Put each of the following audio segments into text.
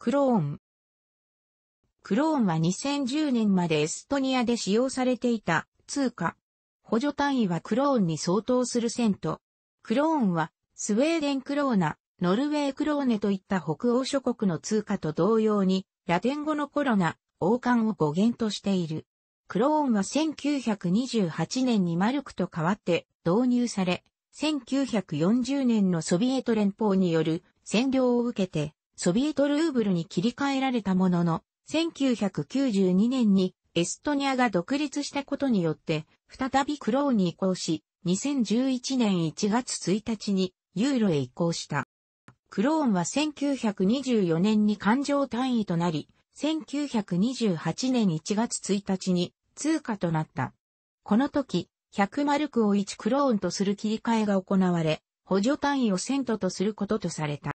クローン。クローンは2010年までエストニアで使用されていた通貨。補助単位はクローンに相当するセント。クローンはスウェーデンクローナ、ノルウェークローネといった北欧諸国の通貨と同様にラテン語のコロナ、王冠を語源としている。クローンは1928年にマルクと変わって導入され、1940年のソビエト連邦による占領を受けてソビエトルーブルに切り替えられたものの、1992年にエストニアが独立したことによって、再びクローンに移行し、2011年1月1日にユーロへ移行した。クローンは1924年に環状単位となり、1928年1月1日に通貨となった。この時、100マルクを1クローンとする切り替えが行われ、補助単位をセントとすることとされた。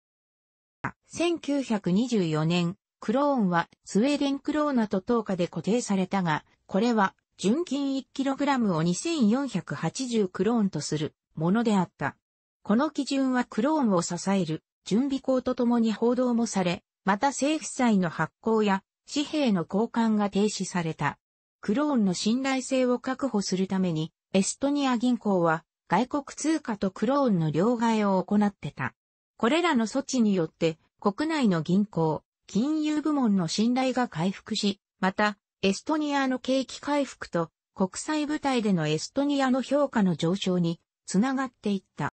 1924年、クローンはスウェーデンクローナと等価で固定されたが、これは純金 1kg を2480クローンとするものであった。この基準はクローンを支える準備校とともに報道もされ、また政府債の発行や紙幣の交換が停止された。クローンの信頼性を確保するために、エストニア銀行は外国通貨とクローンの両替を行ってた。これらの措置によって国内の銀行、金融部門の信頼が回復し、また、エストニアの景気回復と国際舞台でのエストニアの評価の上昇につながっていった。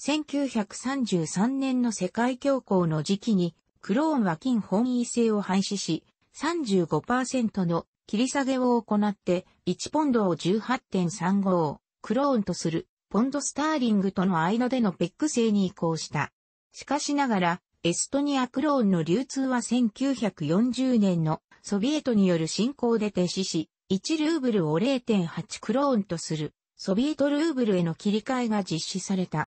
1933年の世界恐慌の時期に、クローンは金本位制を廃止し、35%の切り下げを行って、1ポンドを18.35をクローンとする、ポンドスターリングとの間でのペック制に移行した。しかしながら、エストニアクローンの流通は1940年のソビエトによる侵攻で停止し、1ルーブルを0.8クローンとするソビエトルーブルへの切り替えが実施された。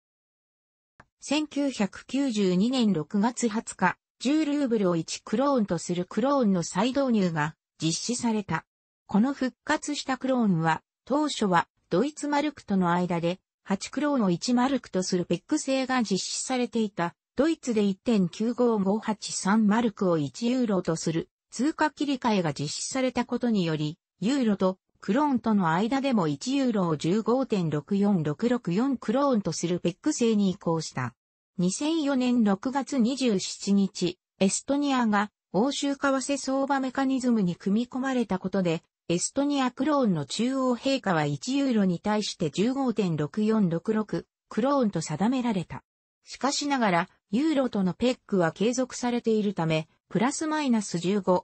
1992年6月20日、10ルーブルを1クローンとするクローンの再導入が実施された。この復活したクローンは、当初はドイツマルクとの間で8クローンを1マルクとするペック製が実施されていたドイツで1.95583マルクを1ユーロとする通貨切り替えが実施されたことにより、ユーロとクローンとの間でも1ユーロを15.64664クローンとするペック制に移行した。2004年6月27日、エストニアが欧州為替相場メカニズムに組み込まれたことで、エストニアクローンの中央陛下は1ユーロに対して15.6466クローンと定められた。しかしながら、ユーロとのペックは継続されているため、プラスマイナス15%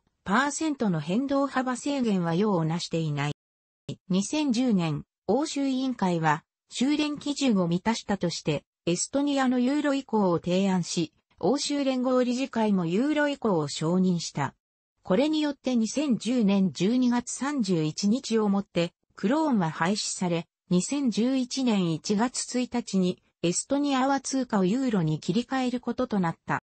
の変動幅制限は用をなしていない。2010年、欧州委員会は、修練基準を満たしたとして、エストニアのユーロ移行を提案し、欧州連合理事会もユーロ移行を承認した。これによって2010年12月31日をもって、クローンは廃止され、2011年1月1日にエストニアは通貨をユーロに切り替えることとなった。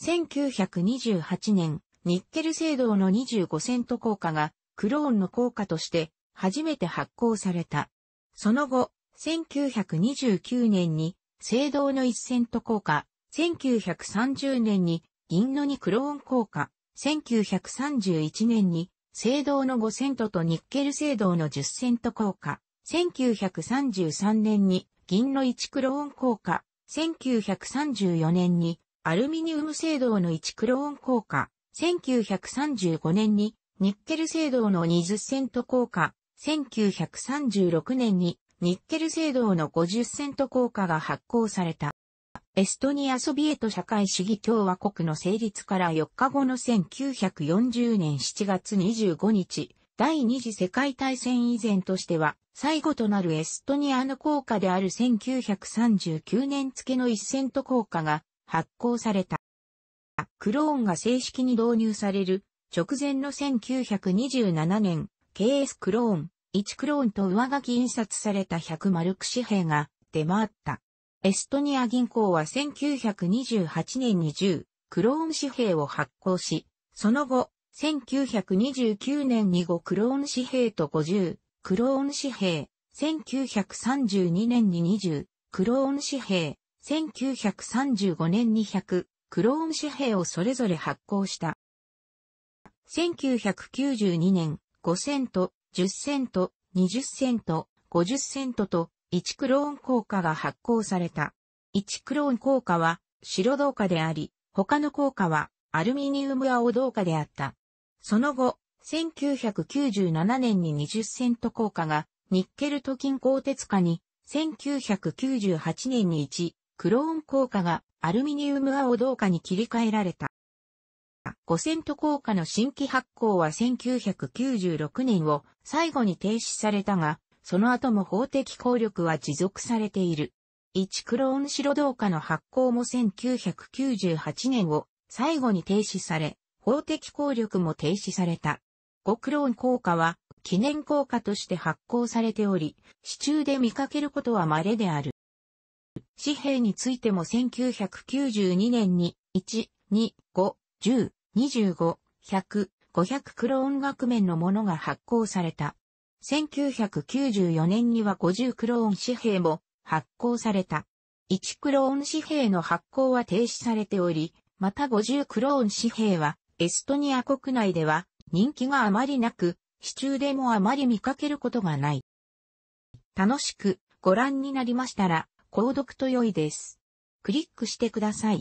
1928年、ニッケル制度の25セント硬貨がクローンの硬貨として初めて発行された。その後、1929年に制度の1セント硬貨、1930年に銀の2クローン硬貨、1931年に制度の5セントとニッケル制度の10セント硬貨、1933年に銀の1クローン硬貨、1934年にアルミニウム製銅の1クローン硬貨、1935年にニッケル製銅の20セント硬貨、1936年にニッケル製銅の50セント硬貨が発行された。エストニアソビエト社会主義共和国の成立から4日後の1940年7月25日、第二次世界大戦以前としては、最後となるエストニアの効果である1939年付の一セント効果が発行された。クローンが正式に導入される直前の1927年、KS クローン、1クローンと上書き印刷された100マルク紙幣が出回った。エストニア銀行は1928年に10クローン紙幣を発行し、その後、1929年に5クローン紙幣と50、クローン紙幣、1932年に20、クローン紙幣、1935年に100、クローン紙幣をそれぞれ発行した。1992年、5セント、10セント、20セント、50セントと1クローン硬貨が発行された。1クローン硬貨は白銅貨であり、他の硬貨はアルミニウム青銅貨であった。その後、1997年に20セント硬貨がニッケルと金鋼鉄化に、1998年に1、クローン硬貨がアルミニウム青銅貨に切り替えられた。5セント硬貨の新規発行は1996年を最後に停止されたが、その後も法的効力は持続されている。1クローン白銅貨の発行も1998年を最後に停止され、法的効力も停止された。極論効果は記念効果として発行されており、市中で見かけることは稀である。紙幣についても1992年に1、2、5、10、25、100、500クローン額面のものが発行された。1994年には50クローン紙幣も発行された。1クローン紙幣の発行は停止されており、また50クローン紙幣はエストニア国内では人気があまりなく、市中でもあまり見かけることがない。楽しくご覧になりましたら、購読と良いです。クリックしてください。